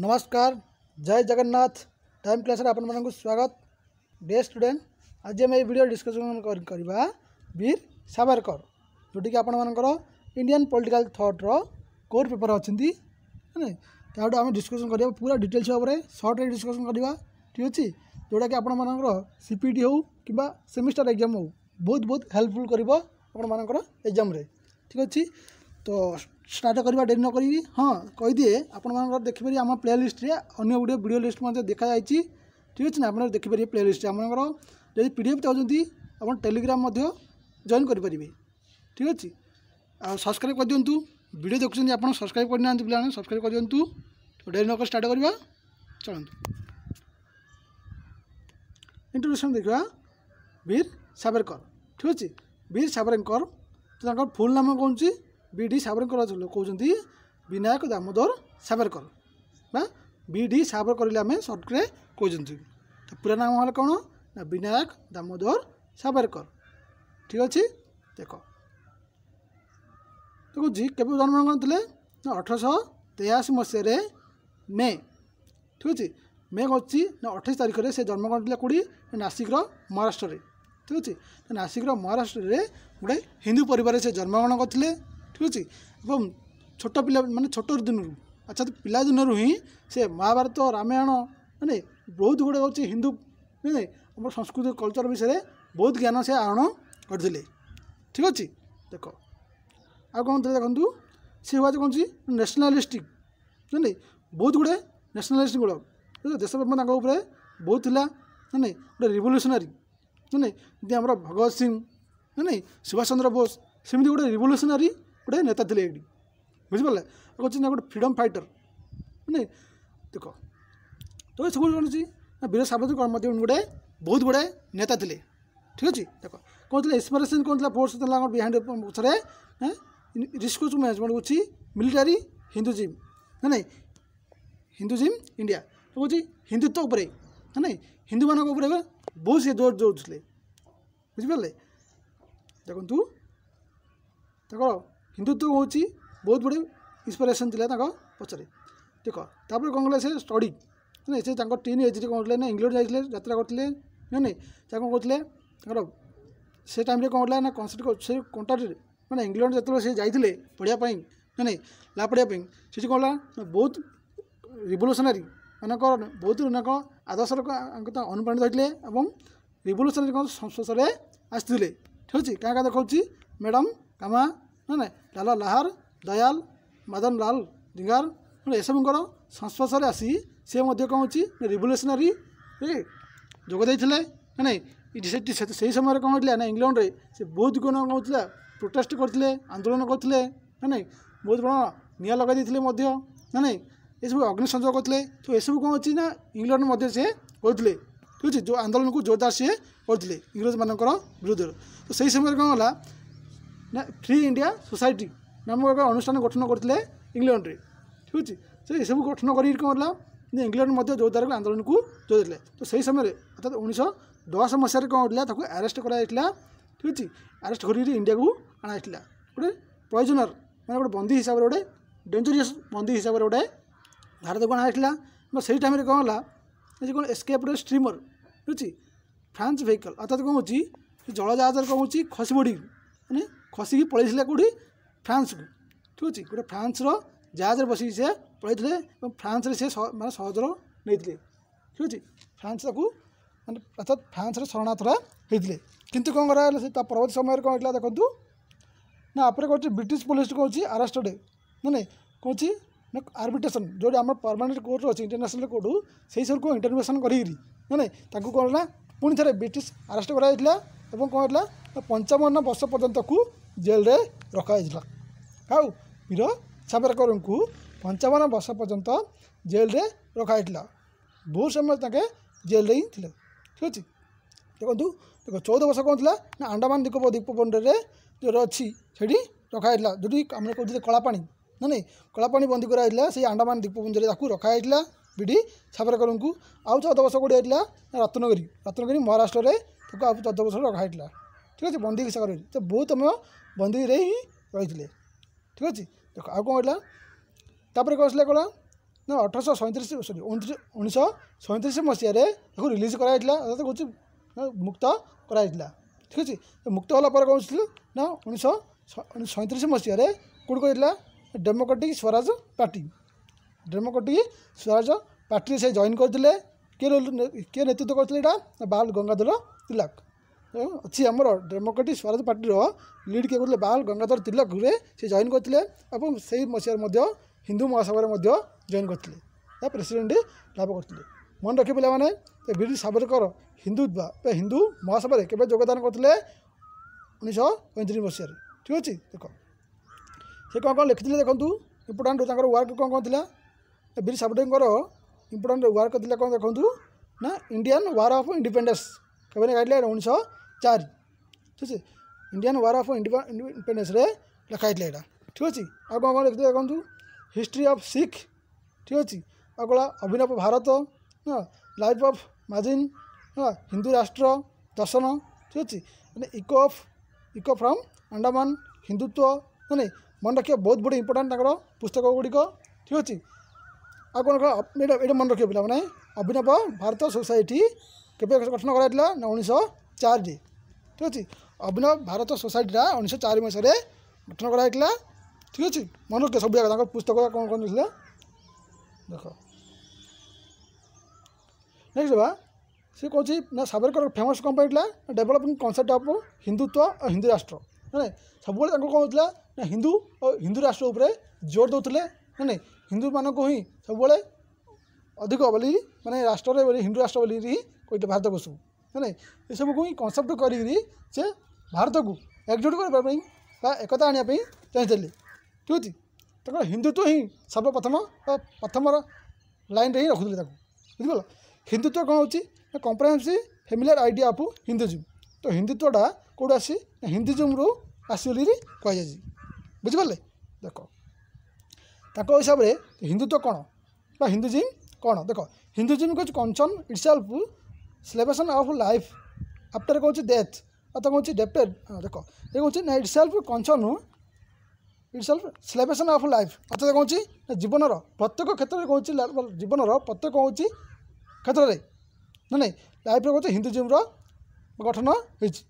नमस्कार जय Jagannath time class आपण मानक स्वागत डे स्टूडेंट आज आम ये भिड डिस्कसन करवा वीर सावरकर जोटी की आपण मानकर इंडियन पॉलिटिकल थॉट रो कोर पेपर अच्छा ତାଠୁ ଆମେ ଡିସ୍କସନ୍ କରିବା ପୁରା ଡିଟେଲ୍ସ ଭାବରେ ସର୍ଟରେ ଡିସ୍କସନ୍ କରିବା ଠିକ୍ ଅଛି ଯେଉଁଟାକି ଆପଣମାନଙ୍କର ସି ପି ଟି ହେଉ କିମ୍ବା ସେମିଷ୍ଟାର ଏକ୍ଜାମ୍ ହେଉ ବହୁତ ବହୁତ ହେଲ୍ପଫୁଲ୍ କରିବ ଆପଣମାନଙ୍କର ଏକ୍ଜାମ୍ରେ ଠିକ୍ ଅଛି ତ ଷ୍ଟାର୍ଟ କରିବା ଡେରି ନ କରିକି ହଁ କହିଦିଏ ଆପଣମାନଙ୍କର ଦେଖିପାରିବେ ଆମ ପ୍ଲେ ଲିଷ୍ଟରେ ଅନ୍ୟ ଗୁଡ଼ିଏ ଭିଡ଼ିଓ ଲିଷ୍ଟ ମଧ୍ୟ ଦେଖାଯାଇଛି ଠିକ୍ ଅଛି ନା ଆପଣ ଦେଖିପାରିବେ ପ୍ଲେ ଲିଷ୍ଟରେ ଆପଣଙ୍କର ଯଦି ପି ଡି ଏଫ୍ ଚାହୁଁଛନ୍ତି ଆପଣ ଟେଲିଗ୍ରାମ୍ ମଧ୍ୟ ଜଏନ୍ କରିପାରିବେ ଠିକ୍ ଅଛି ଆଉ ସବସ୍କ୍ରାଇବ୍ କରିଦିଅନ୍ତୁ ଭିଡ଼ିଓ ଦେଖୁଛନ୍ତି ଆପଣ ସବସ୍କ୍ରାଇବ୍ କରିନାହାନ୍ତି ପିଲାମାନେ ସବସ୍କ୍ରାଇବ୍ କରିଦିଅନ୍ତୁ ଡେରି ନ କରି ଷ୍ଟାର୍ଟ କରିବା ଚଳନ୍ତୁ ଇଣ୍ଟ୍ରୋଡକ୍ସନ୍ ଦେଖିବା ବୀର ସାବରକର ଠିକ୍ ଅଛି ବୀର ସାବରକର ତାଙ୍କର ଫୁଲ୍ ନାମ କହୁଛି ବି ଡି ସାବରକର କହୁଛନ୍ତି ବିନାୟକ ଦାମୋଦର ସାବରକର ବା ବି ଡି ସାବରକର ବୋଲି ଆମେ ସର୍ଟରେ କହୁଛନ୍ତି ତ ପୁରା ନାମ ହେଲା କ'ଣ ନା ବିନାୟକ ଦାମୋଦର ସାବରକର ଠିକ ଅଛି ଦେଖ ଦେଖୁଛି ଜି କେବେ ଜନ୍ମଗ୍ରହଣ କରିଥିଲେ ନା ଅଠରଶହ ତେୟାଅଶୀ ମସିହାରେ ମେ ଠିକ୍ ଅଛି ମେ ହେଉଛି ନା ଅଠେଇଶ ତାରିଖରେ ସେ ଜନ୍ମଗ୍ରହଣ ଥିଲା କୋଡ଼ି ନାସିକର ମହାରାଷ୍ଟ୍ରରେ ଠିକ୍ ଅଛି ନାସିକର ମହାରାଷ୍ଟ୍ରରେ ଗୋଟେ ହିନ୍ଦୁ ପରିବାରରେ ସେ ଜନ୍ମଗ୍ରହଣ କରିଥିଲେ ঠিক ଅଛି ଏବଂ ଛୋଟ ପିଲା ମାନେ ଛୋଟ ଦିନରୁ ଆଚ୍ଛା ପିଲା ଦିନରୁ ହିଁ ସେ ମହାଭାରତ ରାମାୟଣ ମାନେ ବହୁତ ଗୁଡ଼ିଏ ହେଉଛି ହିନ୍ଦୁ ଆମର ସଂସ୍କୃତି କଲଚର ବିଷୟରେ ବହୁତ ଜ୍ଞାନ ସେ ଆହରଣ କରିଥିଲେ ଠିକ୍ ଅଛି ଦେଖ ଆଉ କ'ଣ ଥିଲେ ଦେଖନ୍ତୁ ସେ ହେଉଛି କ'ଣ ଅଛି ନ୍ୟାସନାଲିଷ୍ଟିକ୍ ଜାଣିଲେ ବହୁତ ଗୁଡ଼ିଏ ନ୍ୟାସନାଲିଷ୍ଟିକ୍ ଗୁଡ଼ାକ ଦେଶପ୍ରେମ ତାଙ୍କ ଉପରେ ବହୁତ ଥିଲା ନାଇଁ ଗୋଟେ ରିଭଲ୍ୟୁସନାରୀ ନାଇଁ ଯେମିତି ଆମର ଭଗତ ସିଂ ନାଇଁ ସୁଭାଷ ଚନ୍ଦ୍ର ବୋଷ ସେମିତି ଗୋଟେ ରିଭଲ୍ୟୁସନାରୀ ଗୋଟେ ନେତା ଥିଲେ ଏଇଠି ବୁଝିପାରିଲେ ତାକୁ ହେଉଛି ନା ଗୋଟେ ଫ୍ରିଡ଼ମ୍ ଫାଇଟର୍ ମାନେ ଦେଖ ତ ଏସବୁ କ'ଣ ଅଛି ନା ବୀର ସାବରକର କର୍ମଜୀବନ ଗୋଟେ ବହୁତ ଗୁଡ଼ାଏ ନେତା ଥିଲେ ଠିକ୍ ଅଛି ଦେଖ କ'ଣ ଥିଲା ଇନ୍ସପିରେସନ୍ କ'ଣ ଥିଲା ଫୋର୍ସ ଥିଲା ଆମର ବିହାଇଣ୍ଡ ପଛରେ ରିସ୍କୋଚ୍ ମ୍ୟାନେଜମେଣ୍ଟ ହେଉଛି ମିଲିଟାରୀ ହିନ୍ଦୁଜିମ୍ ନା ନାଇଁ ହିନ୍ଦୁଜିମ୍ ଇଣ୍ଡିଆ ତ ହେଉଛି ହିନ୍ଦୁତ୍ୱ ଉପରେ ନା ନାଇଁ ହିନ୍ଦୁମାନଙ୍କ ଉପରେ ବହୁତ ସେ ଜୋର ଜୋରୁଥିଲେ ବୁଝିପାରିଲେ ଦେଖନ୍ତୁ ତାଙ୍କର ହିନ୍ଦୁତ୍ୱ ହେଉଛି ବହୁତ ଗୁଡ଼ିଏ ଇନ୍ସପିରେସନ୍ ଥିଲା ତାଙ୍କ ପଛରେ ଦେଖ ତାପରେ କ'ଣ କଲେ ସେ ଷ୍ଟଡ଼ି ନାଇଁ ସେ ତାଙ୍କ ଟିନ୍ ଏଜ୍ରେ କ'ଣ କରୁଥିଲେ ନା ଇଂଲଣ୍ଡ ଯାଇଥିଲେ ଯାତ୍ରା କରୁଥିଲେ ନା ନାଇଁ ସେ କ'ଣ କରୁଥିଲେ ତାଙ୍କର ସେ ଟାଇମ୍ରେ କ'ଣ ହେଲା ନା କନସେପ୍ଟ ସେ କଣ୍ଟାକ୍ଟରେ ମାନେ ଇଂଲଣ୍ଡ ଯେତେବେଳେ ସେ ଯାଇଥିଲେ ପଢ଼ିବା ପାଇଁ ନା ନାଇଁ ଲା ପଢ଼ିବା ପାଇଁ ସେଠି କ'ଣ ହେଲା ବହୁତ ରିଭଲ୍ୟୁସନାରୀ ମାନଙ୍କର ବହୁତ ଅନେକ ଆଦର୍ଶର ଅନୁପ୍ରାଣିତ ହୋଇଥିଲେ ଏବଂ ରିଭଲ୍ୟୁସନାରୀ କ'ଣ ସଂସ୍ପର୍ଶରେ ଆସିଥିଲେ ଠିକ୍ ଅଛି କାହା କାହା ଦେଖାଉଛି ମ୍ୟାଡ଼ାମ୍ କାମା ନା ନା ଲାଲା ଲାହାର ଦୟାଲ ମଦନ ଲାଲ ଦିଙ୍ଗାର ଏସବୁଙ୍କର ସଂସ୍ପର୍ଶରେ ଆସି ସେ ମଧ୍ୟ କ'ଣ ହେଉଛି ରିଭଲ୍ୟୁସନାରୀ ଯୋଗ ଦେଇଥିଲେ ନା ନାଇଁ ସେଠି ସେହି ସମୟରେ କ'ଣ ହୋଇଥିଲା ନା ଇଂଲଣ୍ଡରେ ସେ ବହୁତ କ'ଣ ହେଉଥିଲା ପ୍ରୋଟେଷ୍ଟ କରିଥିଲେ ଆନ୍ଦୋଳନ କରିଥିଲେ ନା ନାଇଁ ବହୁତ କ'ଣ ନିଆଁ ଲଗାଇ ଦେଇଥିଲେ ମଧ୍ୟ ନା ନାଇଁ ଏସବୁ ଅଗ୍ନି ସଂଯୋଗ କରିଥିଲେ ତ ଏସବୁ କ'ଣ ଅଛି ନା ଇଂଲଣ୍ଡ ମଧ୍ୟ ସେ କରୁଥିଲେ ଠିକ୍ ଅଛି ଯେଉଁ ଆନ୍ଦୋଳନକୁ ଜୋରଦାର ସିଏ କରୁଥିଲେ ଇଂରେଜମାନଙ୍କର ବିରୁଦ୍ଧରେ ତ ସେହି ସମୟରେ କ'ଣ ହେଲା ফ্রি ইন্ডিয়া সোসাইটি নামক এক অনুষ্ঠান গঠন করলে ইংল্যান্ডে ঠিক আছে সে এসব গঠন করি কলা ইংল্যান্ড মধ্যে যৌদ্বারা আন্দোলনকে যোজলে তো সেই সময় অর্থাৎ উনিশশো দশ মশায় কম হয়েছিল তাকে আরেস্ট করা যাই ঠিক আছে আরেস্ট করি ইন্ডিয়াকে আনা যাই গোটে প্রয়োজনর মানে গোটে বন্দী হিসাবে গোটে ডেঞ্জরিয়স বন্দী হিসাবে গোটে ଭାରତକୁ ଅଣାଯାଇଥିଲା ବା ସେଇ ଟାଇମ୍ରେ କ'ଣ ହେଲା ଯେ କ'ଣ ଏସ୍କେପ୍ରେ ଷ୍ଟ୍ରିମର୍ ବୁଝୁଛି ଫ୍ରାନ୍ସ ଭେହିକଲ୍ ଅର୍ଥାତ୍ କ'ଣ ହେଉଛି ଜଳଜାହାଜରେ କ'ଣ ହେଉଛି ଖସି ପଡ଼ିକି ମାନେ ଖସିକି ପଳାଇଥିଲା କେଉଁଠି ଫ୍ରାନ୍ସକୁ ଠିକ୍ ଅଛି ଗୋଟେ ଫ୍ରାନ୍ସର ଜାହାଜରେ ବସିକି ସେ ପଳାଇଥିଲେ ଏବଂ ଫ୍ରାନ୍ସରେ ସେ ମାନେ ସହଜର ନେଇଥିଲେ ଠିକ୍ ଅଛି ଫ୍ରାନ୍ସ ତାକୁ ମାନେ ଅର୍ଥାତ୍ ଫ୍ରାନ୍ସର ଶରଣାର୍ଥରା ହେଇଥିଲେ କିନ୍ତୁ କ'ଣ କରାଗଲା ସେ ତା ପରବର୍ତ୍ତୀ ସମୟରେ କ'ଣ ହେଇଥିଲା ଦେଖନ୍ତୁ ନା ଆପରେ କହୁଛି ବ୍ରିଟିଶ ପୋଲିସ କହୁଛି ଆରେଷ୍ଟେଡ୍ ମାନେ କହୁଛି ନା ଆର୍ବିଟ୍ରେସନ୍ ଯେଉଁଠି ଆମର ପରମାନେଣ୍ଟ କୋର୍ଟ ଅଛି ଇଣ୍ଟରନ୍ୟାସନାଲ କୋର୍ଟ ସେଇ ସବୁକୁ ଇଣ୍ଟରଭ୍ୟୁସନ୍ କରିକିରି ମାନେ ତାଙ୍କୁ କ'ଣ ହେଲା ପୁଣି ଥରେ ବ୍ରିଟିଶ ଆରେଷ୍ଟ କରାଯାଇଥିଲା ଏବଂ କ'ଣ ହେଲା ପଞ୍ଚାବନ ବର୍ଷ ପର୍ଯ୍ୟନ୍ତକୁ ଜେଲ୍ରେ ରଖାଯାଇଥିଲା ଆଉ ବୀର ସାବରକରଙ୍କୁ ପଞ୍ଚାବନ ବର୍ଷ ପର୍ଯ୍ୟନ୍ତ ଜେଲ୍ରେ ରଖାଯାଇଥିଲା ବହୁତ ସମୟ ତାଙ୍କେ ଜେଲ୍ରେ ହିଁ ଥିଲେ ଠିକ୍ ଅଛି ଦେଖନ୍ତୁ ଦେଖ ଚଉଦ ବର୍ଷ କ'ଣ ଥିଲା ନା ଆଣ୍ଡାମାନ ନିକୋବର ଦ୍ୱୀପପୁଞ୍ଜରେ ଯେଉଁଟା ଅଛି ସେଠି ରଖାଯାଇଥିଲା ଯେଉଁଠି ଆମେ କହୁଥିଲେ କଳାପାଣି ନା ନାଇଁ କଳାପାଣି ବନ୍ଦୀ କରାଯାଇଥିଲା ସେଇ ଆଣ୍ଡାମାନ ଦ୍ୱୀପପୁଞ୍ଜରେ ତାକୁ ରଖାଯାଇଥିଲା ବିଡ଼ି ସାବରକରଙ୍କୁ ଆଉ ଚଉଦ ବର୍ଷ କୋଉଠି ହେଇଥିଲା ରତ୍ନଗିରି ରତ୍ନଗିରି ମହାରାଷ୍ଟ୍ରରେ ତାକୁ ଆଉ ଚଉଦ ବର୍ଷ ରଖାଯାଇଥିଲା ঠিক আছে বন্দী হিসাবে রয়েছে তো বহু সময় বন্দীরে হি রয়েছে ঠিক আছে দেখ আউ কম হল তাপরে কৌশলে কোণ না অঠরশো সৈঁত্রিশ সরি উনিশশো সৈঁত্রিশ মশায় তাকে রিলিজ করা হয়েছিল অর্থাৎ হচ্ছে মুক্ত করা হয়েছিল ঠিক আছে মুক্ত হল পরে কৌন না উনিশশো ସଇଁତିରିଶ ମସିହାରେ କେଉଁଠି କହିଥିଲା ଡେମୋକ୍ରାଟିକ୍ ସ୍ୱରାଜ ପାର୍ଟି ଡେମୋକ୍ରାଟିକ୍ ସ୍ୱରାଜ ପାର୍ଟିରେ ସେ ଜଏନ୍ କରିଥିଲେ କିଏ କିଏ ନେତୃତ୍ୱ କରିଥିଲେ ଏଇଟା ବାଲ ଗଙ୍ଗାଧର ତିଲକ अच्छी आम डेमोक्रेटिक स्वराज पार्टी लीड किए करते बाल गंगाधर तिलक से जॉइन करते और से मसीह हिंदू महासभा जॉइन करते प्रेसीडेट लाभ करते मन रखिए पाने वीर सावरकर हिंदू हिंदू महासभा केवल योगदान करते उन्नीस पैंतीस मसीह ठीक अच्छे देख से कौन कौन लिखी देखूँ इम्पोर्टाट वर्क कौन कौन था वीर सावरकर इम्पोर्टाट वर्क कौन देखूँ ना इंडियान वार अफ इंडिपेडेन्स कब गाइडल उन्नीस ଚାରି ଠିକ୍ ଅଛି ଇଣ୍ଡିଆନ୍ ୱାର୍ ଅଫ୍ ଇଣ୍ଡିପେଣ୍ଡେନ୍ସରେ ଲେଖା ହେଇଥିଲା ଏଇଟା ଠିକ୍ ଅଛି ଆଉ କ'ଣ କ'ଣ ଲେଖିଥିଲେ ଦେଖନ୍ତୁ ହିଷ୍ଟ୍ରି ଅଫ୍ ଶିଖ୍ ଠିକ୍ ଅଛି ଆଉ କ'ଣ Abhinav Bharat life of Mazzini Hindu Rashtra Darshan ଠିକ୍ ଅଛି ମାନେ echo of echo from Andaman Hindutva ମାନେ ମନେ ରଖିବା ବହୁତ ବଡ଼ ଇମ୍ପୋର୍ଟାଣ୍ଟ ତାଙ୍କର ପୁସ୍ତକ ଗୁଡ଼ିକ ଠିକ୍ ଅଛି ଆଉ କ'ଣ ଏଇଟା ଏଇଟା ମନେ ରଖିବେ ପିଲାମାନେ ଅଭିନବ ଭାରତ ସୋସାଇଟି କେବେ ଗଠନ କରାଯାଇଥିଲା ନା ଉଣେଇଶହ ଚାରିରେ ᱛᱚᱛᱤ ᱟᱵᱱᱚᱵ ᱵᱦᱟᱨᱚᱛ ᱥᱚᱥᱟᱭᱮᱴᱤ ᱨᱟ 1904 ᱢᱟᱥᱮᱨᱮ ᱜᱚᱴᱱᱚ ᱠᱟᱨᱟᱭ ᱠᱞᱟ ᱴᱷᱤᱠ ᱟᱪᱷᱤ ᱢᱟᱱᱮ ᱠᱮ ᱥᱚᱵᱤ ᱟᱠᱟᱱ ᱯᱩᱥᱛᱠᱟ ᱠᱚ ᱠᱚᱱ ᱠᱚᱱ ᱫᱩᱥᱞᱮ ᱫᱮᱠᱷᱚ ᱱᱮᱠᱥᱴ ᱵᱟ ᱥᱮ ᱠᱚᱪᱤ ᱱᱟ ᱥᱟᱵᱨᱠᱚᱨ ᱯᱷᱮᱢᱟᱥ ᱠᱚᱢᱯᱟᱱᱤ ᱞᱟ ᱰᱮᱵᱮᱞᱚᱯᱤᱝ ᱠᱚᱱᱥᱮᱯᱴ ᱚᱯ ᱦᱤᱱᱫᱩᱛ્વ ᱟᱨ ᱦᱤᱱᱫᱩᱨᱟᱥᱴᱨᱚ ᱢᱟᱱᱮ ᱥᱚᱵᱵᱚᱞᱮ ᱛᱟᱠᱚ ᱠᱚ ᱦᱚᱪᱞᱟ ᱱᱟ ᱦᱤᱱᱫᱩ ᱟᱨ ᱦᱤᱱᱫᱩᱨᱟᱥᱴ ହେଲା ଏସବୁକୁ ହିଁ କନସେପ୍ଟ କରିକିରି ସେ ଭାରତକୁ ଏକଜୁଟ କରିବା ପାଇଁ ବା ଏକତା ଆଣିବା ପାଇଁ ଚାହିଁଥିଲେ ଠିକ୍ ଅଛି ତାଙ୍କର ହିନ୍ଦୁତ୍ୱ ହିଁ ସର୍ବପ୍ରଥମ ବା ପ୍ରଥମର ଲାଇନ୍ରେ ହିଁ ରଖୁଥିଲେ ତାକୁ ବୁଝିଗଲ ହିନ୍ଦୁତ୍ୱ କ'ଣ ହେଉଛି ନା comprehensive familiar idea of Hinduism ତ ହିନ୍ଦୁତ୍ୱଟା କେଉଁଠୁ ଆସି ନା ହିନ୍ଦୁଜିମ୍ରୁ ଆସି ବୋଲିକିରି କୁହାଯାଇଛି ବୁଝିପାରିଲେ ଦେଖ ତାଙ୍କ ହିସାବରେ ହିନ୍ଦୁତ୍ୱ କ'ଣ ବା ହିନ୍ଦୁଜିମ୍ କ'ଣ ଦେଖ ହିନ୍ଦୁଜିମ୍ ହେଉଛି concern itself celebration of life after কোন হচ্ছে death অর্থাৎ কোন হচ্ছে ডেপ্টেড দেখো এটা কোন হচ্ছে না itself concern itself celebration of life অর্থাৎ কোন হচ্ছে জীবনর প্রত্যেক ক্ষেত্রে কোন হচ্ছে জীবনর প্রত্যেক কোন হচ্ছে ক্ষেত্রে না নাই লাইফ কোন হচ্ছে হিন্দুজমর গঠন হয়েছে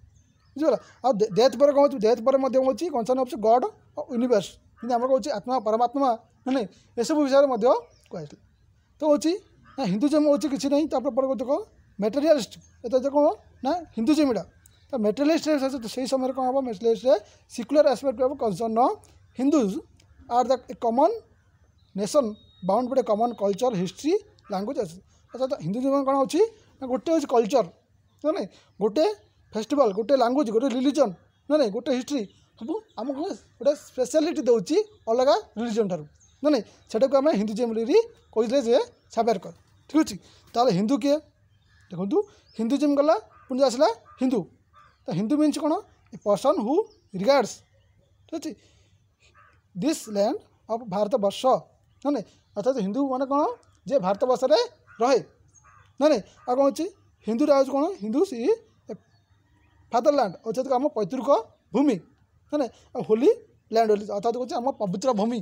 বুঝিপার আর ডেথ পরে কোন হচ্ছে ডেথ পরে মধ্যে কোন হচ্ছে কনসর্ন অফ গড ইউনিভার্স কিন্তু আমরা কোন আত্মা পরমাত্মা না নাই এসব বিষয়ে মধ্যে কুয়া তো হচ্ছে হিন্দুজম হচ্ছে কিছু নাই তারপরে পরে দেখো ମେଟେରିଆଲିଷ୍ଟ ଏତେ କ'ଣ ହେବ ନା ହିନ୍ଦୁଜିମ୍ ଏଇଟା ତ ମେଟେରିଆଲିଷ୍ଟରେ ସେଇ ସମୟରେ କ'ଣ ହେବ ମେଟେରିଆଲିଷ୍ଟରେ secular aspect of concern Hindus are the common nation bound ଗୋଟେ କମନ୍ କଲଚର ହିଷ୍ଟ୍ରି ଲାଙ୍ଗୁଏଜ୍ ଅଛି ଅର୍ଥାତ୍ ହିନ୍ଦୁଜିମ୍ କ'ଣ ଅଛି ନା ଗୋଟେ ହେଉଛି କଲଚର ନାଇଁ ଗୋଟେ ଫେଷ୍ଟିଭାଲ୍ ଗୋଟେ ଲାଙ୍ଗୁଏଜ୍ ଗୋଟେ ରିଲିଜନ୍ ନା ନାଇଁ ଗୋଟେ ହିଷ୍ଟ୍ରି ସବୁ ଆମକୁ ଗୋଟେ ସ୍ପେଶାଲିଟି ଦେଉଛି ଅଲଗା ରିଲିଜନ୍ ଠାରୁ ନା ନାଇଁ ସେଟାକୁ ଆମେ ହିନ୍ଦୁଜିମ୍ ବୋଲି କହିଲେ ଯେ ସାବେରକର ଠିକ୍ ଅଛି ତାହେଲେ ହିନ୍ଦୁ କିଏ ଦେଖନ୍ତୁ ହିନ୍ଦୁଜିମ୍ ଗଲା ପୁଣି ଆସିଲା ହିନ୍ଦୁ ତ ହିନ୍ଦୁ ମିନ୍ସ କ'ଣ ଏ ପର୍ସନ୍ ହୁ ରିଗାର୍ଡ଼ସ୍ ଠିକ୍ ଅଛି ଦିସ୍ ଲ୍ୟାଣ୍ଡ ଅଫ୍ ଭାରତବର୍ଷ ନାଇଁ ନାଇଁ ଅର୍ଥାତ୍ ହିନ୍ଦୁ ମାନେ କ'ଣ ଯିଏ ଭାରତବର୍ଷରେ ରହେ ନାଇଁ ନାଇଁ ଆଉ କ'ଣ ଅଛି ହିନ୍ଦୁଟା ହେଉଛି କ'ଣ ହିନ୍ଦୁ ସି ଫାଦରଲ୍ୟାଣ୍ଡ ଅର୍ଥାତ୍ ଆମ ପୈତୃକ ଭୂମି ନାଇଁ ଆଉ ହୋଲି ଲ୍ୟାଣ୍ଡ ବୋଲି ଅର୍ଥାତ୍ କହୁଛି ଆମ ପବିତ୍ର ଭୂମି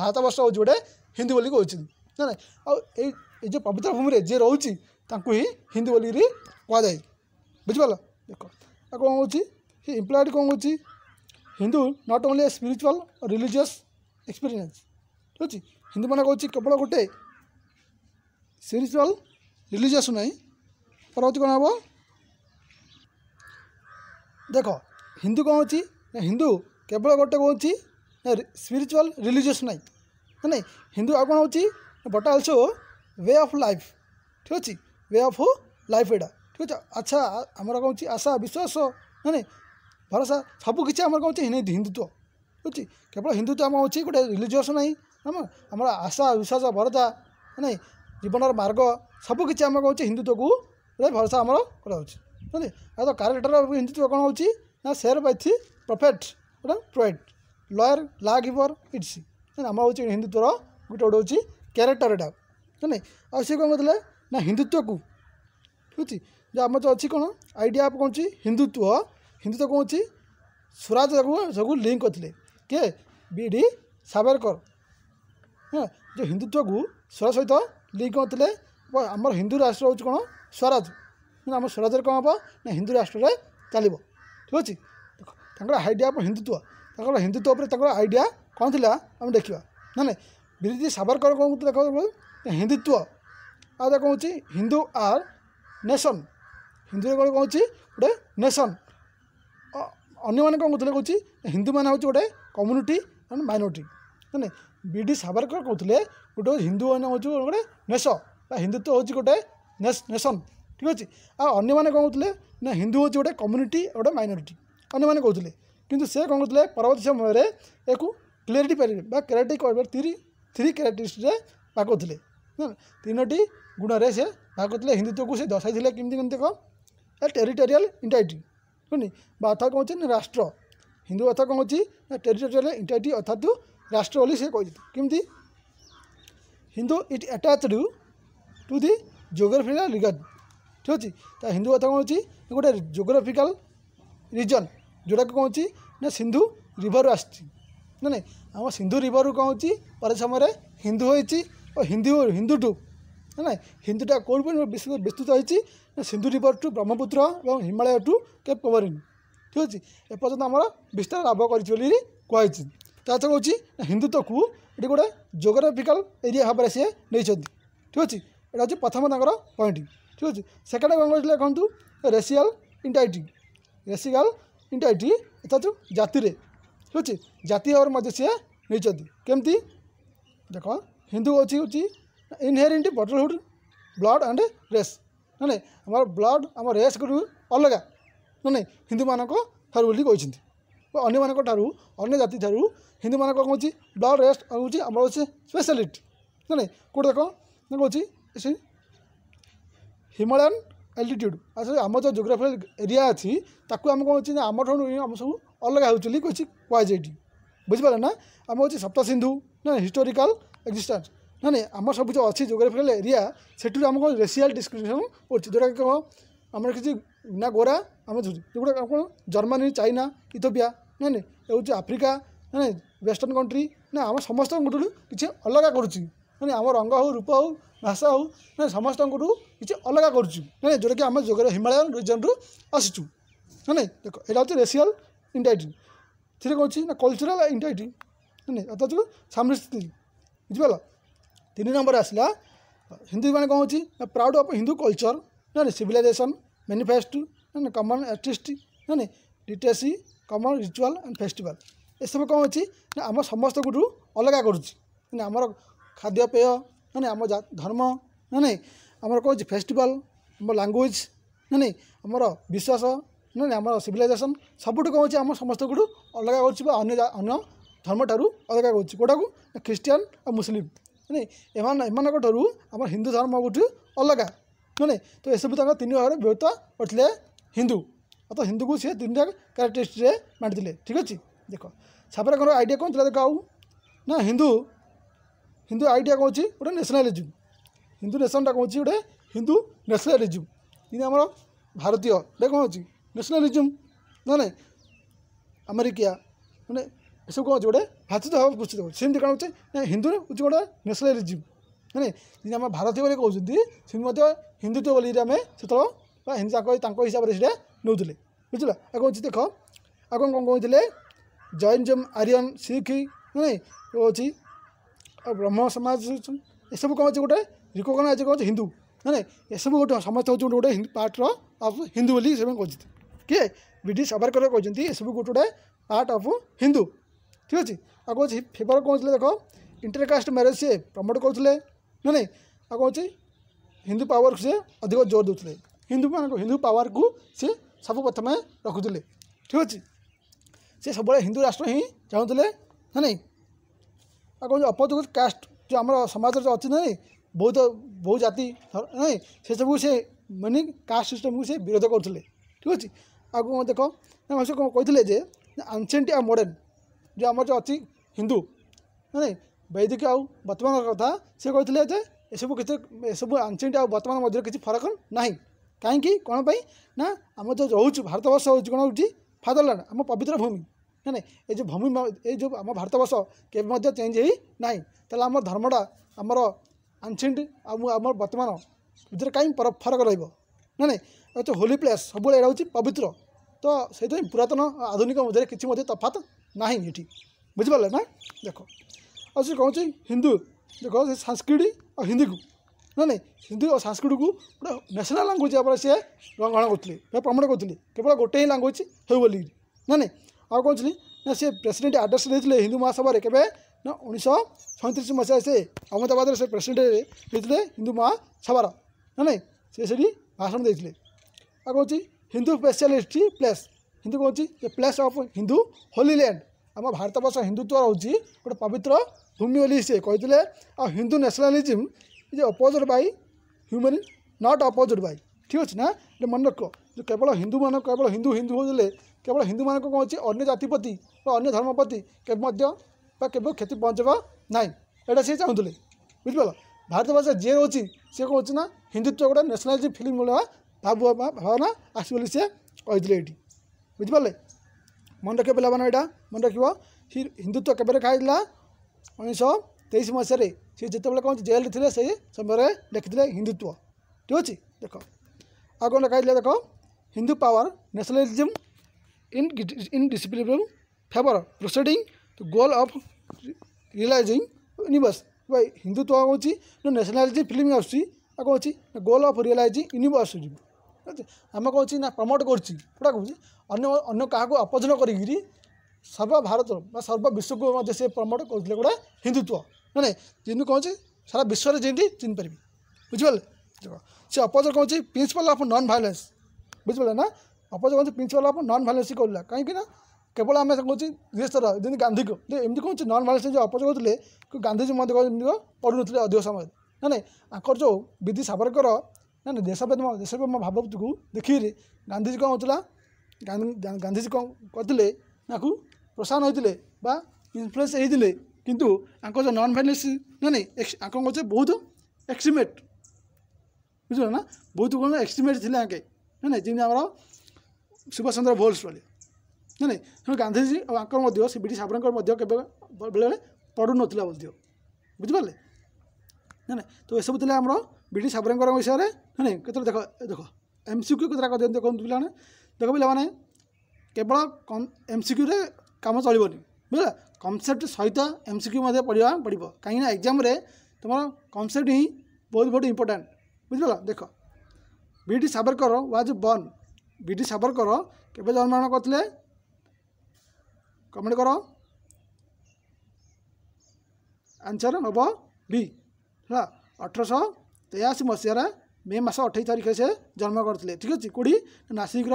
ଭାରତବର୍ଷ ହେଉଛି ଗୋଟେ ହିନ୍ଦୁ ବୋଲି କହୁଛନ୍ତି ନାଇଁ ନାଇଁ ଆଉ ଏଇ ଏ ଯେଉଁ ପବିତ୍ର ଭୂମିରେ ଯିଏ ରହୁଛି ତାଙ୍କୁ ହିଁ ହିନ୍ଦୀ ବୋଲିକିରି କୁହାଯାଏ ବୁଝିପାରିଲ ଦେଖ ଆଉ କ'ଣ ହେଉଛି ହି ଇମ୍ପ୍ଲଏଡ଼୍ କ'ଣ ହେଉଛି Hindu not only a spiritual religious experience ଠିକ୍ ଅଛି ହିନ୍ଦୁମାନେ କହୁଛି କେବଳ ଗୋଟେ ସ୍ପିରିଚୁଆଲ୍ ରିଲିଜିୟସ୍ ନାହିଁ ପରବର୍ତ୍ତୀ କ'ଣ ହେବ ଦେଖ ହିନ୍ଦୁ କ'ଣ ହେଉଛି ହିନ୍ଦୁ କେବଳ ଗୋଟେ କହୁଛି ସ୍ପିରିଚୁଆଲ୍ ରିଲିଜିୟସ୍ ନାହିଁ ନାଇଁ ହିନ୍ଦୁ ଆଉ କ'ଣ ହେଉଛି but also way of life ଠିକ୍ ଅଛି ୱେ ଅଫ୍ ଲାଇଫ୍ ଏଇଟା ଠିକ୍ ଅଛି ଆଚ୍ଛା ଆମର କ'ଣ ହେଉଛି ଆଶା ବିଶ୍ୱାସ ମାନେ ଭରସା ସବୁକିଛି ଆମର କ'ଣ ହେଉଛି ହିନ୍ଦୁତ୍ୱ ଠିକ୍ ଅଛି କେବଳ ହିନ୍ଦୁତ୍ୱ ଆମର ହେଉଛି ଗୋଟେ ରିଲିଜିଅସ୍ ନାହିଁ ଆମ ଆମର ଆଶା ବିଶ୍ୱାସ ଭରସା ନାହିଁ ଜୀବନର ମାର୍ଗ ସବୁକିଛି ଆମର କ'ଣ ହେଉଛି ହିନ୍ଦୁତ୍ୱକୁ ଭରସା ଆମର କରାହେଉଛି ବୁଝିଲେ ଆଉ ତ କାରେକ୍ଟର ହିନ୍ଦୁତ୍ୱ କ'ଣ ହେଉଛି ନା ସେୟାର ବାଇଥି ପ୍ରଫେଟ୍ ଗୋଟେ ପ୍ରୋଏଟ୍ ଲୟର୍ ଲା ଗିଭର୍ ଇଟ୍ସ ଆମର ହେଉଛି ହିନ୍ଦୁତ୍ୱର ଗୋଟେ ଗୋଟେ ହେଉଛି କ୍ୟାରେକ୍ଟର ଏଇଟା ନାଇଁ ଆଉ ସେ କ'ଣ କହୁଥିଲେ ନା ହିନ୍ଦୁତ୍ୱକୁ ବୁଝୁଛି ଯେ ଆମର ଯେଉଁ ଅଛି କ'ଣ ଆଇଡ଼ିଆ କ'ଣ ଅଛି ହିନ୍ଦୁତ୍ୱ ହିନ୍ଦୁତ୍ୱ କ'ଣ ଅଛି ସ୍ୱରାଜ ତାକୁ ସବୁ ଲିଙ୍କ କରିଥିଲେ କିଏ ବି ଡି ସାବରକର ହଁ ଯେଉଁ ହିନ୍ଦୁତ୍ୱକୁ ସ୍ୱରାଜ ସହିତ ଲିଙ୍କ କରିଥିଲେ ଆମର ହିନ୍ଦୁ ରାଷ୍ଟ୍ର ହେଉଛି କ'ଣ ସ୍ୱରାଜ ଆମ ସ୍ୱରାଜରେ କ'ଣ ହେବ ନା ହିନ୍ଦୁ ରାଷ୍ଟ୍ରରେ ଚାଲିବ ଠିକ୍ ଅଛି ତାଙ୍କର ଆଇଡ଼ିଆ ଉପରେ ହିନ୍ଦୁତ୍ୱ ତାଙ୍କର ହିନ୍ଦୁତ୍ୱ ଉପରେ ତାଙ୍କର ଆଇଡ଼ିଆ କ'ଣ ଥିଲା ଆମେ ଦେଖିବା ନା ନାଇଁ ବିରିଜି ସାବରକର କ'ଣ ଦେଖ ହିନ୍ଦୁତ୍ୱ ଆଉ ତାକୁ କହୁଛି ହିନ୍ଦୁ ଆର୍ ନେସନ୍ ହିନ୍ଦୁରେ କ'ଣ କହୁଛି ଗୋଟେ ନେସନ୍ ଅନ୍ୟମାନେ କ'ଣ କହୁଥିଲେ କହୁଛି ହିନ୍ଦୁମାନେ ହେଉଛି ଗୋଟେ କମ୍ୟୁନିଟି ଆଣ୍ଡ ମାଇନୋରିଟି ମାନେ ବି ଡି ସାବରକର କହୁଥିଲେ ଗୋଟେ ହିନ୍ଦୁମାନେ ହେଉଛି ଗୋଟେ ନେଶ ବା ହିନ୍ଦୁତ୍ୱ ହେଉଛି ଗୋଟେ ନେସନ୍ ଠିକ୍ ଅଛି ଆଉ ଅନ୍ୟମାନେ କ'ଣ କହୁଥିଲେ ନା ହିନ୍ଦୁ ହେଉଛି ଗୋଟେ କମ୍ୟୁନିଟି ଗୋଟେ ମାଇନୋରିଟି ଅନ୍ୟମାନେ କହୁଥିଲେ କିନ୍ତୁ ସେ କ'ଣ କହୁଥିଲେ ପରବର୍ତ୍ତୀ ସମୟରେ ଏହାକୁ କ୍ଲାରିଟି ପାରିବେ ବା କ୍ଲାରିଟି କରିପାରିବେ ଥିରି ଥିରି କ୍ଲାରିଟିରେ ପାକଉଥିଲେ ତିନୋଟି ଗୁଣରେ ସେ ଭାଗ କରିଥିଲେ ହିନ୍ଦୁତ୍ୱକୁ ସେ ଦର୍ଶାଇଥିଲେ କେମିତି କେମିତି କ'ଣ ଏ ଟେରିଟୋରିଆଲ ଇଣ୍ଟାଇଟି ଶୁଣି ବା ଅର୍ଥାତ୍ କ'ଣ ହେଉଛି ରାଷ୍ଟ୍ର ହିନ୍ଦୁ ଅର୍ଥ କ'ଣ ହେଉଛି ଟେରିଟୋରିଆଲ ଇଣ୍ଟାଇଟି ଅର୍ଥାତ୍ ରାଷ୍ଟ୍ର ବୋଲି ସେ କହିଛି କେମିତି Hindu it attached to the geographical region ଠିକ୍ ଅଛି ତା ହିନ୍ଦୁ କଥା କ'ଣ ହେଉଛି ଗୋଟେ ଜୋଗ୍ରାଫିକାଲ ରିଜନ୍ ଯେଉଁଟାକି କ'ଣ ହେଉଛି ନା ସିନ୍ଧୁ ରିଭରରୁ ଆସିଛି ନା ନାଇଁ ଆମ ସିନ୍ଧୁ ରିଭରରୁ କ'ଣ ହେଉଛି ପରେ ସମୟରେ ହିନ୍ଦୁ ହୋଇଛି ও হিন্দি হিন্দুটু হ্যাঁ হিন্দুটা কোন বিশেষ বিস্তৃত হয়েছি সিন্ধু রিভর টু ব্রহ্মপুত্র এবং হিমালয় টু কেপ কোমরিন ঠিক আছে এপর্যন্ত আমার বিস্তার লাভ করেছি বলি কুহাইছি তাছাড়া হচ্ছে হিন্দুত্বকু এটি গোটে জোগ্রাফিকাল এরিয়া ভাবে সি নিয়েছেন ঠিক আছে এটা হচ্ছে প্রথম তাঁর পয়েন্ট ঠিক আছে সেকেন্ড কম করেছিল দেখুন রেসিয়াল ইন্টাইটি রেসিয়াল ইন্টাইটি অর্থাৎ জাতিরে ঠিক আছে জাতি ভাবে মধ্যে সি নিয়েছেন কেমতি দেখ हिंदू अच्छी हूँ inherit brotherhood blood and race ना ना आम ब्लड आम रेस अलग ना नहीं हिंदू मानी कहते कही अन्य मान ठारू जाति हिंदू मान कौन ब्लड रेस हूँ आम स्पेशलिट ना नहीं कौट देख ना कौन हिमालयन एल्टीट्यूड आम जो जोग्राफिकल एरिया अच्छी ताकू आम कौन आम ठाकुर सब अलग हो कह बुझिपारे ना आम हो सप्त सिंधु ना हिस्टोरिकाल ଏକ୍ଜିଷ୍ଟାନ୍ସ ନା ନାଇଁ ଆମର ସବୁ ଯେଉଁ ଅଛି ଜୋଗ୍ରାଫିକାଲ ଏରିଆ ସେଠୁ ଆମ କ'ଣ ରେସିଆଲ ଡିସ୍କ୍ରିମିନେସନ୍ କରୁଛି ଯେଉଁଟାକି କ'ଣ ଆମର କିଛି ନା ଗୋରା ଆମେ ଯେଉଁଗୁଡ଼ା କ'ଣ ଜର୍ମାନୀ ଚାଇନା ଇଥୋପିଆ ନା ନାଇଁ ହେଉଛି ଆଫ୍ରିକା ନା ନାଇଁ ୱେଷ୍ଟର୍ଣ୍ଣ କଣ୍ଟ୍ରି ନା ଆମ ସମସ୍ତଙ୍କଠୁ କିଛି ଅଲଗା କରୁଛି ମାନେ ଆମ ରଙ୍ଗ ହଉ ରୂପ ହଉ ଭାଷା ହଉ ମାନେ ସମସ୍ତଙ୍କଠୁ କିଛି ଅଲଗା କରୁଛୁ ମାନେ ଯେଉଁଟାକି ଆମେ ଯୋଗର ହିମାଳୟନ ରିଜନରୁ ଆସିଛୁ ମାନେ ଦେଖ ଏଇଟା ହେଉଛି ରେସିଆଲ ଇଣ୍ଡାଇଟି ସେଥିରେ କ'ଣ ଅଛି ନା କଲଚରାଲ ଇଣ୍ଡାଇଟି ମାନେ ଅର୍ଥାତ୍ ସାମ୍ୟସ୍ଥିତି বুঝিপাল ତିନି ନମ୍ବର ଆସିଲା ହିନ୍ଦୁ ମାନେ କ'ଣ ହେଉଛି ନା ପ୍ରାଉଡ଼ ଅଫ୍ ହିନ୍ଦୁ କଲଚର ନା ସିଭିଲାଇଜେସନ୍ ମ୍ୟାନିଫେଷ୍ଟୋ ନା କମନ୍ ଆର୍ଟିଷ୍ଟ ନା deities common ritual and festival ଏସବୁ କ'ଣ ହେଉଛି ନା ଆମ ସମସ୍ତଙ୍କଠୁ ଅଲଗା କରୁଛି ମାନେ ଆମର ଖାଦ୍ୟପେୟ ମାନେ ଆମ ଧର୍ମ ନା ନାଇଁ ଆମର କ'ଣ ହେଉଛି ଫେଷ୍ଟିଭାଲ ଆମ ଲାଙ୍ଗୁଏଜ ନା ନାଇଁ ଆମର ବିଶ୍ୱାସ ନା ନାଇଁ ଆମର ସିଭିଲାଇଜେସନ୍ ସବୁଠୁ କ'ଣ ହେଉଛି ଆମ ସମସ୍ତଙ୍କଠୁ ଅଲଗା କରୁଛି ବା ଅନ୍ୟ ଅନ୍ୟ ଧର୍ମଠାରୁ ଅଲଗା କରୁଛି କେଉଁଟାକୁ ଖ୍ରୀଷ୍ଟିଆନ ଆଉ ମୁସଲିମ୍ ନାଇଁ ଏମାନେ ଏମାନଙ୍କ ଠାରୁ ଆମର ହିନ୍ଦୁ ଧର୍ମ ଗୋଟେ ଅଲଗା ନାଇଁ ତ ଏସବୁ ତାଙ୍କ ତିନି ଭାଗରେ ବିଭକ୍ତ କରିଥିଲେ ହିନ୍ଦୁ ଅର୍ଥାତ ହିନ୍ଦୁକୁ ସିଏ ତିନିଟା କ୍ୟାରେକ୍ଟରିଷ୍ଟିରେ ବାଣ୍ଟିଥିଲେ ଠିକ୍ ଅଛି ଦେଖ ସାବରକର ଆଇଡ଼ିଆ କ'ଣ ଥିଲା ଦେଖ ଆଉ ନା ହିନ୍ଦୁ ହିନ୍ଦୁ ଆଇଡ଼ିଆ କ'ଣ ଅଛି ଗୋଟେ ନ୍ୟାସନାଲିଜିମ୍ ହିନ୍ଦୁ ନେସନଟା କ'ଣ ଅଛି ଗୋଟେ ହିନ୍ଦୁ ନ୍ୟାସନାଲିଜିମ୍ ଯେମିତି ଆମର ଭାରତୀୟ ଏଇଟା କ'ଣ ଅଛି ନ୍ୟାସନାଲିଜିମ୍ ନା ନାଇଁ ଆମେରିକିଆ ମାନେ ଏସବୁ କ'ଣ ଅଛି ଗୋଟେ ଭାଷିତ ଭାବରେ ପୁଷ୍ଟିତ ହେଉଛି ସେମିତି କ'ଣ ହେଉଛି ନା ହିନ୍ଦୁରେ ହେଉଛି ଗୋଟେ ନ୍ୟାସନାଲ୍ ରିଜିମ୍ ନାଇଁ ଯେମିତି ଆମେ ଭାରତୀୟ ବୋଲି କହୁଛନ୍ତି ସେମିତି ମଧ୍ୟ ହିନ୍ଦୁତ୍ୱ ବୋଲି ଆମେ ସେତେବେଳେ ବା ହିନ୍ଦୁ ତାଙ୍କ ତାଙ୍କ ହିସାବରେ ସେଇଟା ନେଉଥିଲେ ବୁଝିଲ ଆଉ କ'ଣ ହେଉଛି ଦେଖ ଆଉ କ'ଣ କ'ଣ କହୁଥିଲେ ଜୈନିଜମ୍ ଆରିୟନ୍ ଶିଖ୍ ନାଇଁ ହେଉଛି ଆଉ ବ୍ରହ୍ମ ସମାଜ ଏସବୁ କ'ଣ ଅଛି ଗୋଟେ ରିକଗ୍ନାଇଜ୍ କ'ଣ ଅଛି ହିନ୍ଦୁ ନାଇଁ ଏସବୁ ଗୋଟେ ସମସ୍ତେ ହେଉଛି ଗୋଟେ ଗୋଟେ ପାର୍ଟର ଅଫ୍ ହିନ୍ଦୁ ବୋଲି ସେମାନେ କହୁଛନ୍ତି କିଏ ବ୍ରିଟିଶ ସାବାରକର କହିଛନ୍ତି ଏସବୁ ଗୋଟେ ଗୋଟେ ପାର୍ଟ ଅଫ୍ ହିନ୍ଦୁ ঠিক আছে ଆଉ କ'ଣ ଅଛି ଫେବର କ'ଣ ଥିଲେ ଦେଖ ଇଣ୍ଟରକାଷ୍ଟ ମ୍ୟାରେଜ୍ ସିଏ ପ୍ରମୋଟ୍ କରୁଥିଲେ ନା ନାହିଁ ଆଉ କ'ଣ ଅଛି ହିନ୍ଦୁ ପାୱାରକୁ ସିଏ ଅଧିକ ଜୋର ଦେଉଥିଲେ ହିନ୍ଦୁମାନଙ୍କୁ ହିନ୍ଦୁ ପାୱାରକୁ ସିଏ ସବୁ ପ୍ରଥମେ ରଖୁଥିଲେ ଠିକ୍ ଅଛି ସେ ସବୁବେଳେ ହିନ୍ଦୁ ରାଷ୍ଟ୍ର ହିଁ ଚାହୁଁଥିଲେ ନା ନାହିଁ ଆଉ କ'ଣ ଅପଯୁକ୍ତ କାଷ୍ଟ ଯେଉଁ ଆମର ସମାଜରେ ଯେଉଁ ଅଛି ନା ନାହିଁ ବହୁତ ବହୁ ଜାତି ନାହିଁ ସେସବୁକୁ ସେ ମାନେ କାଷ୍ଟ ସିଷ୍ଟମକୁ ସେ ବିରୋଧ କରୁଥିଲେ ଠିକ୍ ଅଛି ଆଉ କ'ଣ ଦେଖ ନା ସେ କ'ଣ କହିଥିଲେ ଯେ ଆନ୍ସିଏଣ୍ଟ ଆଉ ମଡ଼ର୍ଣ୍ଣ जो आम जो अच्छी हिंदू ना वैदिक आउ बर्तमान कथा सी कहते जे ଏସବୁ କିଛି ଏସବୁ ଆନ୍ସିଏଣ୍ଟ ଆଉ ବର୍ତ୍ତମାନ ମଧ୍ୟରେ କିଛି ଫରକ ନାହିଁ କାହିଁକି କ'ଣ ପାଇଁ ନା ଆମେ ଯେଉଁ ରହୁଛୁ ଭାରତବର୍ଷ ହେଉଛି କ'ଣ ହେଉଛି ଫାଦରଲ୍ୟାଣ୍ଡ ଆମ ପବିତ୍ର ଭୂମି ନା ନାଇଁ ଏ ଯେଉଁ ଭୂମି ଏ ଯେଉଁ ଆମ ଭାରତବର୍ଷ କେବେ ମଧ୍ୟ ଚେଞ୍ଜ ହେଇନାହିଁ ତାହେଲେ ଆମର ଧର୍ମଟା ଆମର ଆନ୍ସିଏଣ୍ଟ ଆଉ ଆମର ବର୍ତ୍ତମାନ ଭିତରେ କାହିଁ ଫରକ ରହିବ ନା ନାଇଁ ଆଉ ତ ହୋଲି ପ୍ଲେସ୍ ସବୁବେଳେ ଏଇଟା ହେଉଛି ପବିତ୍ର ତ ସେଇଥିପାଇଁ ପୁରାତନ ଆଧୁନିକ ମଧ୍ୟରେ କିଛି ମଧ୍ୟ ତଫାତ ना ये बुझे ना देख आ कौन हिंदू देख से सांस्कृत और हिंदी को ना नहीं हिंदू और सांस्कृत को गोटे न्यासनाल लांगुएज आप सी करते प्रमाण करते केवल गोटे ही लांगुएज हो ना आ कौन चाहिए ना सी प्रेसीडेट आड्रेस देते हिंदू महासभा के उन्नीस सैंतीस मसीह से अहमदाबाद से प्रेसीडेट होते हिंदू महासभा ना नहीं सी से भाषण देते आ कौन हिंदू स्पेशलिस्ट प्लेस हिंदू कौन a place of Hindu holy land आम बर्ष हिंदुत्व रोचे गोटे पवित्र भूमि बोली सी कहते आ Hindu nationalism is opposed by human not opposed by ठीक अच्छे ना मन रख जो केवल हिंदू मान केवल हिंदू हिंदू होते केवल हिंदू मान कौन अच्छे अन्य जाति प्रति अन्य धर्म प्रति केव क्षति पहुँचवा ना यहाँ सी चाहूले बुझीपाल भारतवर्ष जी रोचे सी कौन ना हिंदुत्व गोटे न्यासनालीजम फिल्म भावना आस सी कहते বুঝিপারে মনে রাখবে পিলা এটা মনে রাখব হিন্দুত্ব কেবে খাইলা উনিশশো তেইশ মশায় সে যেতবে কোণ জেলে লে সেই সময় লিখিলে হিন্দুত্ব ঠিক আছে দেখ আগ লেখাইলে দেখ Hindu power nationalism in in discipline favour proceeding to goal of realising universe বা হিন্দুত্ব হচ্ছে ন্যাশনালিজম ফিল্ম আসুচি ଆଉ କ'ଣ ଅଛି ଗୋଲ୍ ଅଫ୍ ରିଏଲାଇଜିଂ ୟୁନିଭର୍ସିଟି ଆମେ କ'ଣ ଅଛି ନା ପ୍ରମୋଟ୍ କରୁଛି କେଉଁଟା କହୁଛି ଅନ୍ୟ ଅନ୍ୟ କାହାକୁ ଅପୋଜନ କରିକିରି ସର୍ବ ଭାରତରୁ ବା ସର୍ବ ବିଶ୍ୱକୁ ମଧ୍ୟ ସେ ପ୍ରମୋଟ୍ କରୁଥିଲେ ଗୋଟେ ହିନ୍ଦୁତ୍ୱ ନାଇଁ ଯେମିତି କ'ଣ ଅଛି ସାରା ବିଶ୍ୱରେ ଯେମିତି ଚିହ୍ନି ପାରିବି ବୁଝିପାରିଲେ ଦେଖ ସେ ଅପୋଜ କ'ଣ ଅଛି ପ୍ରିନ୍ସିପାଲ୍ ଅଫ୍ ନନ୍ ଭାଇଲେନ୍ସ ବୁଝିପାରିଲେ ନା ଅପୋଜ କ'ଣ ପ୍ରିନ୍ସିପାଲ୍ ଅଫ୍ ନନ୍ ଭାଇଲେନ୍ସ କହିଲା କାହିଁକି ନା କେବଳ ଆମେ କହୁଛି ଦେଶର ଯେମିତି ଗାନ୍ଧୀକୁ ଏମିତି କହୁଛି ନନ୍ ଭାଇଲେନ୍ସ ଯେଉଁ ଅପୋଜ କରୁଥିଲେ ଗାନ୍ଧୀଜୀ ମଧ୍ୟ ପଢ଼ୁନଥିଲେ ଅଧିକ ସମୟ ନା ନାଇଁ ଆଙ୍କର ଯେଉଁ ବିଧି ସାବରକର ନା ଦେଶପ୍ରେମ ଦେଶପ୍ରେମ ଭାବକୁ ଦେଖିକିରି ଗାନ୍ଧୀଜୀ କ'ଣ ହେଉଥିଲା ଗାନ୍ଧିଜୀ କ'ଣ କରିଥିଲେ ତାଙ୍କୁ ପ୍ରୋତ୍ସାହନ ହୋଇଥିଲେ ବା ଇନଫ୍ଲୁଏନ୍ସ ହେଇଥିଲେ କିନ୍ତୁ ଆଙ୍କ ଯେଉଁ ନନ୍ ଭାଇଲେନ୍ସ ନା ନାଇଁ ଆଙ୍କ ହେଉଛି ବହୁତ ଏକ୍ସଟ୍ରିମେଟ୍ ବୁଝିଲ ନା ବହୁତ କ'ଣ ଏକ୍ସଟ୍ରିମେଟ୍ ଥିଲେ ଆଙ୍କେ ନାଇଁ ନାଇଁ ଯେମିତି ଆମର ସୁଭାଷ ଚନ୍ଦ୍ର ବୋଷ ବୋଲି ନାଇଁ ନାଇଁ ତେଣୁ ଗାନ୍ଧୀଜୀ ଆଉ ଆଙ୍କର ମଧ୍ୟ ସେ ବି ବ୍ରିଟିଶ ଆପଣଙ୍କର ମଧ୍ୟ କେବେ ବେଳେବେଳେ ପଡ଼ୁନଥିଲା ମଧ୍ୟ ବୁଝିପାରିଲେ ନାଇଁ ନାଇଁ ତ ଏସବୁ ଥିଲା ଆମର ବି ବ୍ରିଟିଶ ଆପଣଙ୍କର ବିଷୟରେ ନାଇଁ ନାଇଁ କେତେବେଳେ ଦେଖ ଦେଖ ଏମ୍ ସି କ୍ୟୁ କେତେଟା ଦିଅନ୍ତି ଦେଖନ୍ତୁ ପିଲାମାନେ ଦେଖ ପିଲାମାନେ କେବଳ ଏମ୍ସିକ୍ୟୁରେ କାମ ଚଳିବନି ବୁଝିଲା କନସେପ୍ଟ ସହିତ ଏମ୍ସିକ୍ୟୁ ମଧ୍ୟ ପଢ଼ିବା ପଡ଼ିବ କାହିଁକିନା ଏକ୍ଜାମ୍ରେ ତୁମର କନସେପ୍ଟ ହିଁ ବହୁତ ବହୁତ ଇମ୍ପୋର୍ଟାଣ୍ଟ ବୁଝିପାରିଲ ଦେଖ V T Savarkar was born V T Savarkar କେବେ ଜନ୍ମଗ୍ରହଣ କରିଥିଲେ କମେଣ୍ଟ କର ଆନ୍ସର ହେବ ବି ହେଲା ଅଠରଶହ ତେୟାଅଶୀ ମସିହାରେ ମେ ମାସ ଅଠେଇଶ ତାରିଖରେ ସେ ଜନ୍ମ କରିଥିଲେ ଠିକ୍ ଅଛି କେଉଁଠି ନାସିକର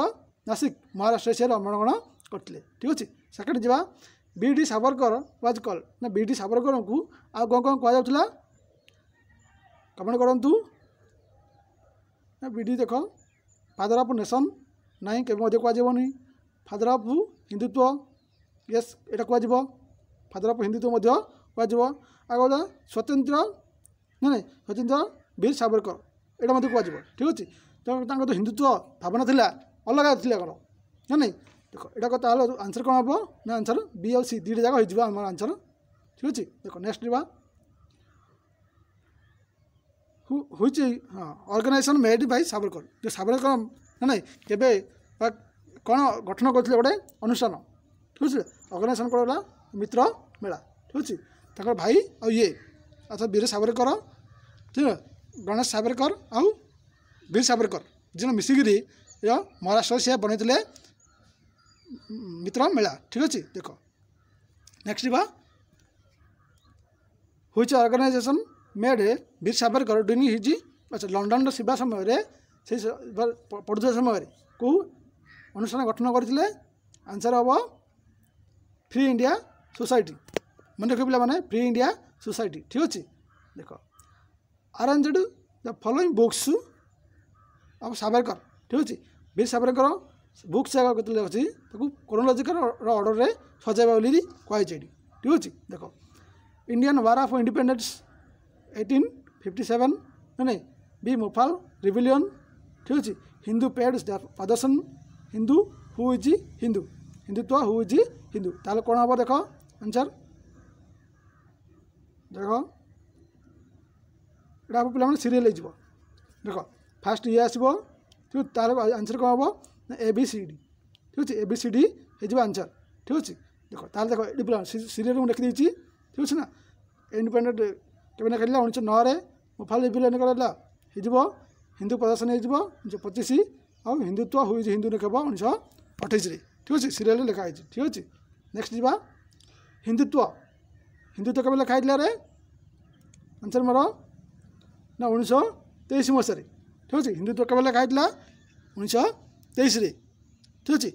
ନାସିକ ମହାରାଷ୍ଟ୍ର ହିସାବରେ ଅମରଗଣ କରିଥିଲେ ଠିକ୍ ଅଛି ସେକେଣ୍ଡ ଯିବା V D Savarkar was called ନା ବି ଡି ସାବରକରଙ୍କୁ ଆଉ କ'ଣ କ'ଣ କୁହାଯାଉଥିଲା କମେଣ୍ଟ କରନ୍ତୁ ନା ବି ଡି ଦେଖ ଫାଦର ଅଫ୍ ନେସନ୍ ନାହିଁ କେବେ ମଧ୍ୟ କୁହାଯିବନି ଫାଦର ଅଫ୍ ହିନ୍ଦୁତ୍ୱ ୟେସ୍ ଏଇଟା କୁହାଯିବ ଫାଦର ଅଫ୍ ହିନ୍ଦୁତ୍ୱ ମଧ୍ୟ କୁହାଯିବ ଆଉ ଗୋଟେ ସ୍ୱତନ୍ତ୍ର ନାଇଁ ନାଇଁ ସ୍ୱତନ୍ତ୍ର ବୀର ସାବରକର ଏଇଟା ମଧ୍ୟ କୁହାଯିବ ଠିକ୍ ଅଛି ତେଣୁ ତାଙ୍କର ତ ହିନ୍ଦୁତ୍ୱ ଭାବନା ଥିଲା अलगा ଥିଲା କ'ଣ ନା ନାଇଁ ଦେଖ ଏଇଟା କଥା ହେଲା ଆନ୍ସର୍ କ'ଣ ହେବ ନା ଆନ୍ସର୍ ବି ଆଉ ସି ଦୁଇଟା ଯାକ ହେଇଯିବ ଆମର ଆନ୍ସର୍ ଠିକ୍ ଅଛି ଦେଖ ନେକ୍ସଟ ଯିବା হুইচ হ্যাঁ অর্গানাইজেসন মেড বাই সাবরকর যে সাবরকর না কেবে বা কোণ গঠন করলে গোটে অনুষ্ঠান ঠিক আছে অর্গানাইজেসন কোণ হল মিত্র মেলা ঠিক আছে তাঁর ভাই আয়ে আচ্ছা বীর সাবরকর ঠিক গণেশ সাবরকর আউ বীর সাবরকর যেন মিশিকি ର ମହାରାଷ୍ଟ୍ରରେ ସେ ବନେଇଥିଲେ ମିତ୍ର ମେଳା ଠିକ୍ ଅଛି ଦେଖ ନେକ୍ସଟ ଯିବା which organisation made Veer Savarkar doing his ଆଚ୍ଛା ଲଣ୍ଡନର ଥିବା ସମୟରେ ସେଇ ପଢ଼ୁଥିବା ସମୟରେ କେଉଁ ଅନୁଷ୍ଠାନ ଗଠନ କରିଥିଲେ ଆନ୍ସର ହେବ ଫ୍ରି ଇଣ୍ଡିଆ ସୋସାଇଟି ମନେ ରଖିବ ପିଲାମାନେ ଫ୍ରି ଇଣ୍ଡିଆ ସୋସାଇଟି ଠିକ୍ ଅଛି ଦେଖ arranged the following books of Savarkar ଠିକ୍ ଅଛି ବୀର ସାବରକର ବୁକ୍ ସେ କେତେବେଳେ ଅଛି ତାକୁ କ୍ରୋନୋଲୋଜିକାଲର ଅର୍ଡ଼ରରେ ସଜାଇବା ବୋଲି କୁହାଯାଇଛି ଏଠି ଠିକ୍ ଅଛି ଦେଖ Indian war of independence eighteen fifty seven ମାନେ ବି ମୁଫାଲ ରିଭିଲିୟନ୍ ଠିକ୍ ଅଛି ହିନ୍ଦୁ ପେଡ୍ ପ୍ରଦର୍ଶନ Hindu who is Hindu Hindutva who is Hindu ତାହେଲେ କ'ଣ ହେବ ଦେଖ ଆନ୍ସର୍ ଦେଖ ଏଇଟା ପିଲାମାନେ ସିରିଏଲ୍ ହେଇଯିବ ଦେଖ ଫାଷ୍ଟ ଇଏ ଆସିବ ঠিক আছে তার আনসার কম হব না এ বি সি ডি ঠিক আছে এ বি সি ডি হয়ে আনসার ঠিক আছে দেখ তাহলে দেখ এটি পুরা সিরিয়াল মু লিখি দিয়েছি ঠিক আছে না ইন্ডিপেন্ডেন্ট কেবে লেখাইলা উনিশশো নয় মোফাল রিভিলেন করা হয়েযিব হিন্দু প্রশাসন হয়েযিব উনিশশো পঁচিশ আউ হিন্দুত্ব হুইজ হিন্দু লেখব উনিশশো অঠেইশে ঠিক আছে সিরিয়াল লেখা হয়েছে ঠিক আছে নেক্সট যা হিন্দুত্ব হিন্দুত্ব কেবে লেখা হয়েছিল রে আনসার মোর না উনিশশো তেইশ মশায় ঠিক আছে হিন্দুত্ব কেবে লেখা হয়েছিল উনিশশো তেইশে ঠিক আছে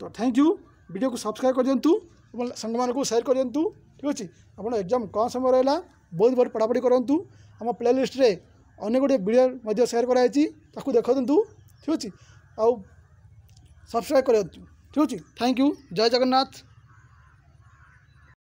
তো থ্যাংক ইউ ভিডিওকে সবসক্রাইব করে দিও এবং সাংবাদিক সেয়ার করে দিও ঠিক আছে আপনার এক্সাম কম সময় রহলা ବହୁତ ବହୁତ ପଢ଼ାପଢ଼ି କରନ୍ତୁ ଆମ ପ୍ଲେଲିଷ୍ଟରେ ଅନେକ ଗୁଡ଼ିଏ ଭିଡ଼ିଓ ମଧ୍ୟ ସେୟାର କରାଯାଇଛି ତାକୁ ଦେଖନ୍ତୁ ଠିକ୍ ଅଛି ଆଉ ସବସ୍କ୍ରାଇବ୍ କରନ୍ତୁ ଠିକ୍ ଅଛି ଥ୍ୟାଙ୍କ ୟୁ ଜୟ ଜଗନ୍ନାଥ